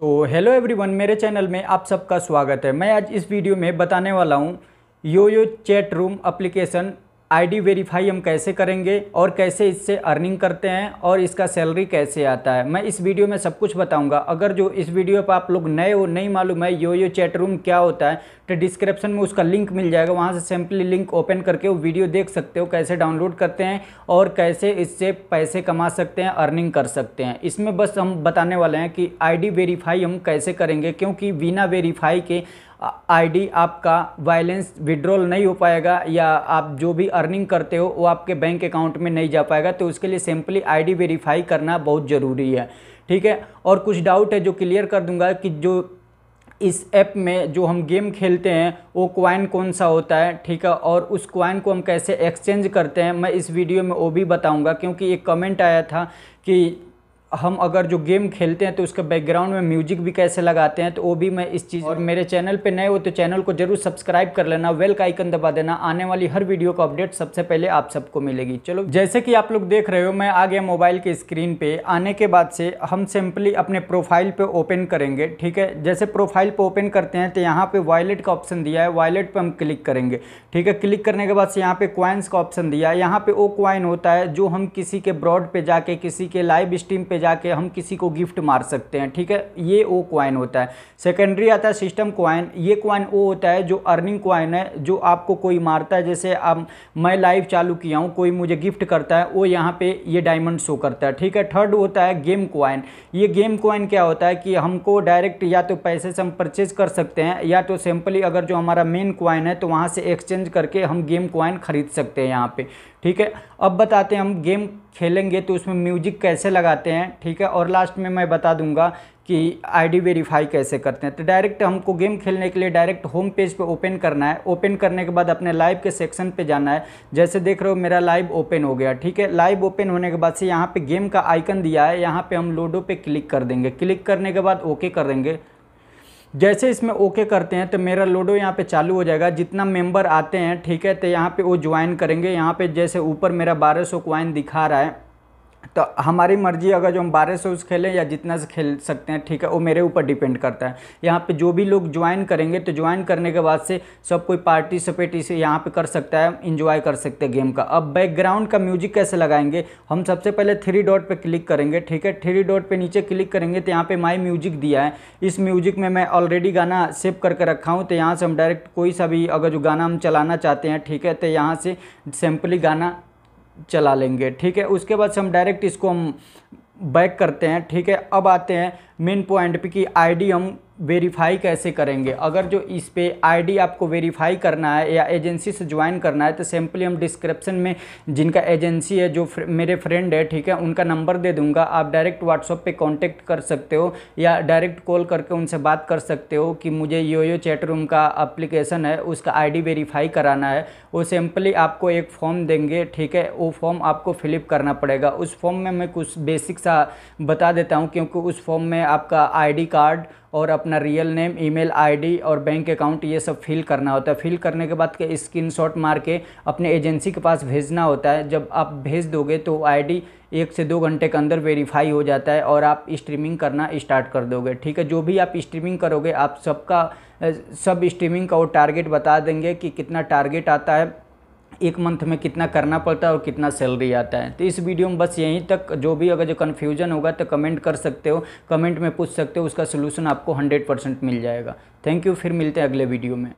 तो hello everyone मेरे channel में आप सबका स्वागत है मैं आज इस वीडियो में बताने वाला हूँ yo yo chat room application ID verify हम कैसे करेंगे और कैसे इससे अर्निंग करते हैं और इसका सैलरी कैसे आता है मैं इस वीडियो में सब कुछ बताऊंगा अगर जो इस वीडियो पर आप लोग नए हो नहीं मालूम है यो यो चैट रूम क्या होता है तो डिस्क्रिप्शन में उसका लिंक मिल जाएगा वहाँ से सिंपली लिंक ओपन करके वो वीडियो देख सकते हो कैसे डाउनलोड करते हैं और कैसे इससे पैसे कमा सकते हैं अर्निंग कर सकते हैं इसमें बस हम बताने वाले हैं कि डी वेरीफाई हम कैसे करेंगे क्योंकि बिना वेरीफाई के आईडी आपका बैलेंस विड्रॉल नहीं हो पाएगा या आप जो भी अर्निंग करते हो वो आपके बैंक अकाउंट में नहीं जा पाएगा तो उसके लिए सिंपली आईडी वेरीफाई करना बहुत ज़रूरी है ठीक है और कुछ डाउट है जो क्लियर कर दूंगा कि जो इस ऐप में जो हम गेम खेलते हैं वो क्वाइन कौन सा होता है ठीक है और उस क्वाइन को हम कैसे एक्सचेंज करते हैं मैं इस वीडियो में वो भी बताऊंगा क्योंकि एक कमेंट आया था कि हम अगर जो गेम खेलते हैं तो उसके बैकग्राउंड में म्यूजिक भी कैसे लगाते हैं तो वो भी मैं इस चीज़ और मेरे चैनल पे नए हो तो चैनल को जरूर सब्सक्राइब कर लेना वेल का आइकन दबा देना आने वाली हर वीडियो का अपडेट सबसे पहले आप सबको मिलेगी चलो जैसे कि आप लोग देख रहे हो मैं आ गया मोबाइल के स्क्रीन पे आने के बाद से हम सिंपली अपने प्रोफाइल पर ओपन करेंगे ठीक है जैसे प्रोफाइल पर ओपन करते हैं तो यहाँ पर वॉलेट का ऑप्शन दिया है वॉलेट पर हम क्लिक करेंगे ठीक है क्लिक करने के बाद से यहाँ पर क्वाइंस का ऑप्शन दिया है यहाँ पर वो क्वाइन होता है जो हम किसी के ब्रॉड पर जाके किसी के लाइव स्ट्रीम पर जाके हम किसी को गिफ्ट मार सकते हैं ठीक है ये ओ क्वाइन होता है सेकेंडरी आता है सिस्टम क्वाइन ये क्वाइन वो होता है जो अर्निंग क्वाइन है जो आपको कोई मारता है जैसे अब मैं लाइव चालू किया हूँ कोई मुझे गिफ्ट करता है वो यहाँ पे ये डायमंड शो करता है ठीक है थर्ड होता है गेम क्वाइन ये गेम क्वाइन क्या होता है कि हमको डायरेक्ट या तो पैसे से हम परचेज कर सकते हैं या तो सिंपली अगर जो हमारा मेन क्वाइन है तो वहाँ से एक्सचेंज करके हम गेम क्वाइन खरीद सकते हैं यहाँ पे ठीक है अब बताते हैं हम गेम खेलेंगे तो उसमें म्यूजिक कैसे लगाते हैं ठीक है और लास्ट में मैं बता दूंगा कि आईडी वेरीफाई कैसे करते हैं तो डायरेक्ट हमको गेम खेलने के लिए डायरेक्ट होम पेज पे ओपन करना है ओपन करने के बाद अपने लाइव के सेक्शन पे जाना है जैसे देख रहे हो मेरा लाइव ओपन हो गया ठीक है लाइव ओपन होने के बाद से यहाँ पे गेम का आइकन दिया है यहाँ पे हम लूडो पे क्लिक कर देंगे क्लिक करने के बाद ओके कर देंगे जैसे इसमें ओके करते हैं तो मेरा लोडो यहाँ पे चालू हो जाएगा जितना मेंबर आते हैं ठीक है तो यहाँ पे वो ज्वाइन करेंगे यहाँ पे जैसे ऊपर मेरा 1200 सौ क्वाइन दिखा रहा है तो हमारी मर्ज़ी अगर जो हम बारह सौ खेलें या जितना से खेल सकते हैं ठीक है वो मेरे ऊपर डिपेंड करता है यहाँ पे जो भी लोग ज्वाइन करेंगे तो ज्वाइन करने के बाद से सब कोई पार्टिसिपेट इसे यहाँ पे कर सकता है इंजॉय कर सकते हैं गेम का अब बैकग्राउंड का म्यूजिक कैसे लगाएंगे हम सबसे पहले थ्री डॉट पर क्लिक करेंगे ठीक है थ्री डॉट पर नीचे क्लिक करेंगे तो यहाँ पर माई म्यूजिक दिया है इस म्यूजिक में मैं ऑलरेडी गाना सेव करके रखा हूँ तो यहाँ से हम डायरेक्ट कोई सा भी अगर जो गाना हम चलाना चाहते हैं ठीक है तो यहाँ से सैम्पली गाना चला लेंगे ठीक है उसके बाद से हम डायरेक्ट इसको हम बैक करते हैं ठीक है अब आते हैं मेन पॉइंट पे कि आईडी हम वेरीफाई कैसे करेंगे अगर जो इस पर आईडी आपको वेरीफाई करना है या एजेंसी से ज्वाइन करना है तो सिंपली हम डिस्क्रिप्शन में जिनका एजेंसी है जो फ्र, मेरे फ्रेंड है ठीक है उनका नंबर दे दूंगा आप डायरेक्ट व्हाट्सअप पे कांटेक्ट कर सकते हो या डायरेक्ट कॉल करके उनसे बात कर सकते हो कि मुझे यो यो चैट रूम का अप्लीकेशन है उसका आई वेरीफाई कराना है वो सिंपली आपको एक फॉर्म देंगे ठीक है वो फॉर्म आपको फिलअप करना पड़ेगा उस फॉर्म में मैं कुछ बेसिक सा बता देता हूँ क्योंकि उस फॉर्म में आपका आईडी कार्ड और अपना रियल नेम ईमेल आईडी और बैंक अकाउंट ये सब फिल करना होता है फिल करने के बाद के स्क्रीन शॉट मार के अपने एजेंसी के पास भेजना होता है जब आप भेज दोगे तो आईडी एक से दो घंटे के अंदर वेरीफाई हो जाता है और आप स्ट्रीमिंग करना स्टार्ट कर दोगे ठीक है जो भी आप स्ट्रीमिंग करोगे आप सबका सब स्ट्रीमिंग का वो टारगेट बता देंगे कि कितना टारगेट आता है एक मंथ में कितना करना पड़ता है और कितना सैलरी आता है तो इस वीडियो में बस यहीं तक जो भी अगर जो कन्फ्यूजन होगा तो कमेंट कर सकते हो कमेंट में पूछ सकते हो उसका सोल्यूशन आपको हंड्रेड मिल जाएगा थैंक यू फिर मिलते हैं अगले वीडियो में